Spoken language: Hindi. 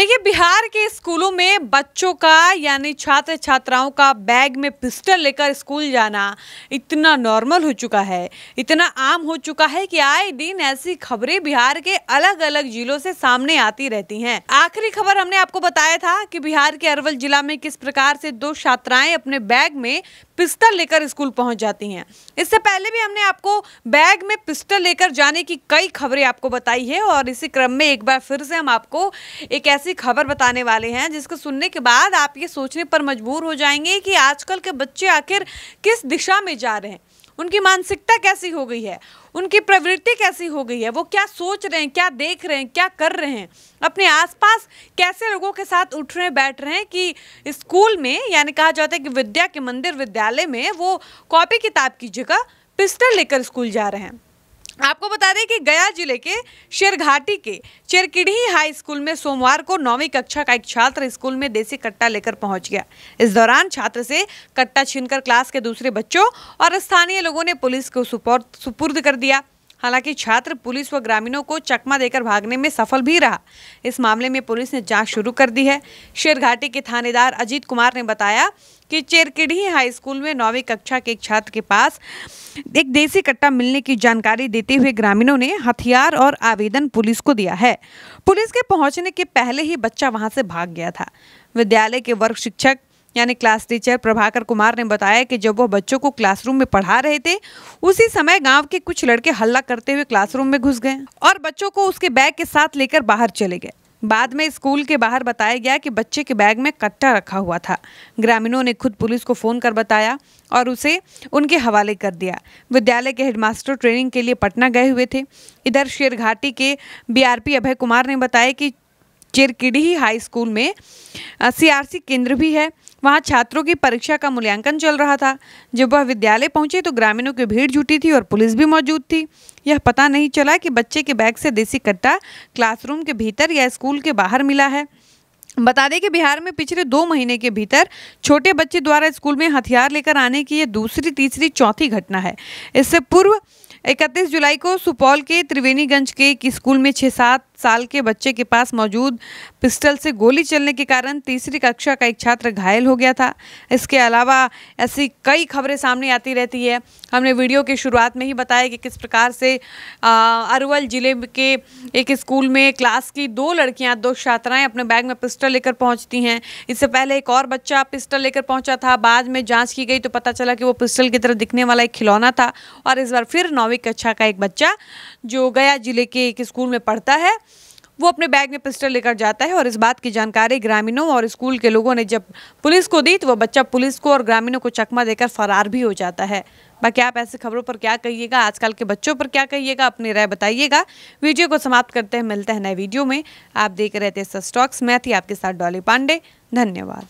देखिए बिहार के स्कूलों में बच्चों का यानी छात्र छात्राओं का बैग में पिस्टल लेकर स्कूल जाना इतना नॉर्मल हो चुका है इतना आम हो चुका है कि आए दिन ऐसी खबरें बिहार के अलग अलग जिलों से सामने आती रहती हैं। आखिरी खबर हमने आपको बताया था कि बिहार के अरवल जिला में किस प्रकार से दो छात्राएं अपने बैग में पिस्टल लेकर स्कूल पहुंच जाती हैं इससे पहले भी हमने आपको बैग में पिस्टल लेकर जाने की कई खबरें आपको बताई है और इसी क्रम में एक बार फिर से हम आपको एक ऐसी खबर बताने वाले हैं जिसको सुनने के बाद आप ये सोचने पर मजबूर हो जाएंगे कि आजकल के बच्चे आखिर किस दिशा में जा रहे हैं उनकी मानसिकता कैसी हो गई है उनकी प्रवृत्ति कैसी हो गई है वो क्या सोच रहे हैं क्या देख रहे हैं क्या कर रहे हैं अपने आसपास कैसे लोगों के साथ उठ रहे बैठ रहे हैं कि स्कूल में यानी कहा जाता है कि विद्या के मंदिर विद्यालय में वो कॉपी किताब की जगह पिस्टल लेकर स्कूल जा रहे हैं आपको बता दें कि गया जिले के शेरघाटी के चेरकिडी हाई स्कूल में सोमवार को नौवीं कक्षा का एक छात्र स्कूल में देसी कट्टा लेकर पहुंच गया इस दौरान छात्र से कट्टा छीनकर क्लास के दूसरे बच्चों और स्थानीय लोगों ने पुलिस को सुपुर्द कर दिया हालांकि छात्र पुलिस व ग्रामीणों को चकमा देकर भागने में सफल भी रहा इस मामले में पुलिस ने जांच शुरू कर दी है शेरघाटी के थानेदार अजीत कुमार ने बताया कि चेरकिडी हाई स्कूल में नौवीं कक्षा के एक छात्र के पास एक देसी कट्टा मिलने की जानकारी देते हुए ग्रामीणों ने हथियार और आवेदन पुलिस को दिया है पुलिस के पहुंचने के पहले ही बच्चा वहां से भाग गया था विद्यालय के वर्ग शिक्षक यानी क्लास टीचर प्रभाकर कुमार ने बताया कि जब वह बच्चों को क्लासरूम में पढ़ा रहे थे उसी समय गांव के कुछ लड़के हल्ला करते हुए क्लासरूम में घुस गए और बच्चों को उसके बैग के साथ लेकर बाहर चले गए बाद में स्कूल के बाहर बताया गया कि बच्चे के बैग में कट्टा रखा हुआ था ग्रामीणों ने खुद पुलिस को फ़ोन कर बताया और उसे उनके हवाले कर दिया विद्यालय के हेडमास्टर ट्रेनिंग के लिए पटना गए हुए थे इधर शेरघाटी के बीआरपी अभय कुमार ने बताया कि चिरकिडीही हाई स्कूल में सीआरसी केंद्र भी है वहाँ छात्रों की परीक्षा का मूल्यांकन चल रहा था जब वह विद्यालय पहुंचे तो ग्रामीणों की भीड़ जुटी थी और पुलिस भी मौजूद थी यह पता नहीं चला कि बच्चे के बैग से देसी कट्टा क्लासरूम के भीतर या स्कूल के बाहर मिला है बता दें कि बिहार में पिछले दो महीने के भीतर छोटे बच्चे द्वारा स्कूल में हथियार लेकर आने की यह दूसरी तीसरी चौथी घटना है इससे पूर्व 31 जुलाई को सुपौल के त्रिवेणीगंज के एक स्कूल में छः सात साल के बच्चे के पास मौजूद पिस्टल से गोली चलने के कारण तीसरी कक्षा का एक छात्र घायल हो गया था इसके अलावा ऐसी कई खबरें सामने आती रहती है हमने वीडियो की शुरुआत में ही बताया कि किस प्रकार से अरवल ज़िले के एक स्कूल में क्लास की दो लड़कियाँ दो छात्राएँ अपने बैग में पिस्टल लेकर पहुँचती हैं इससे पहले एक और बच्चा पिस्टल लेकर पहुँचा था बाद में जाँच की गई तो पता चला कि वो पिस्टल की तरह दिखने वाला एक खिलौना था और इस बार फिर नौवीं कक्षा का एक बच्चा जो गया जिले के एक स्कूल में पढ़ता है वो अपने बैग में पिस्टल लेकर जाता है और इस बात की जानकारी ग्रामीणों और स्कूल के लोगों ने जब पुलिस को दी तो वह बच्चा पुलिस को और ग्रामीणों को चकमा देकर फरार भी हो जाता है बाकी आप ऐसी खबरों पर क्या कहिएगा आजकल के बच्चों पर क्या कहिएगा अपनी राय बताइएगा वीडियो को समाप्त करते हैं मिलते हैं नए वीडियो में आप देख रहे थे सस्टॉक्स मैं थी आपके साथ डॉली पांडे धन्यवाद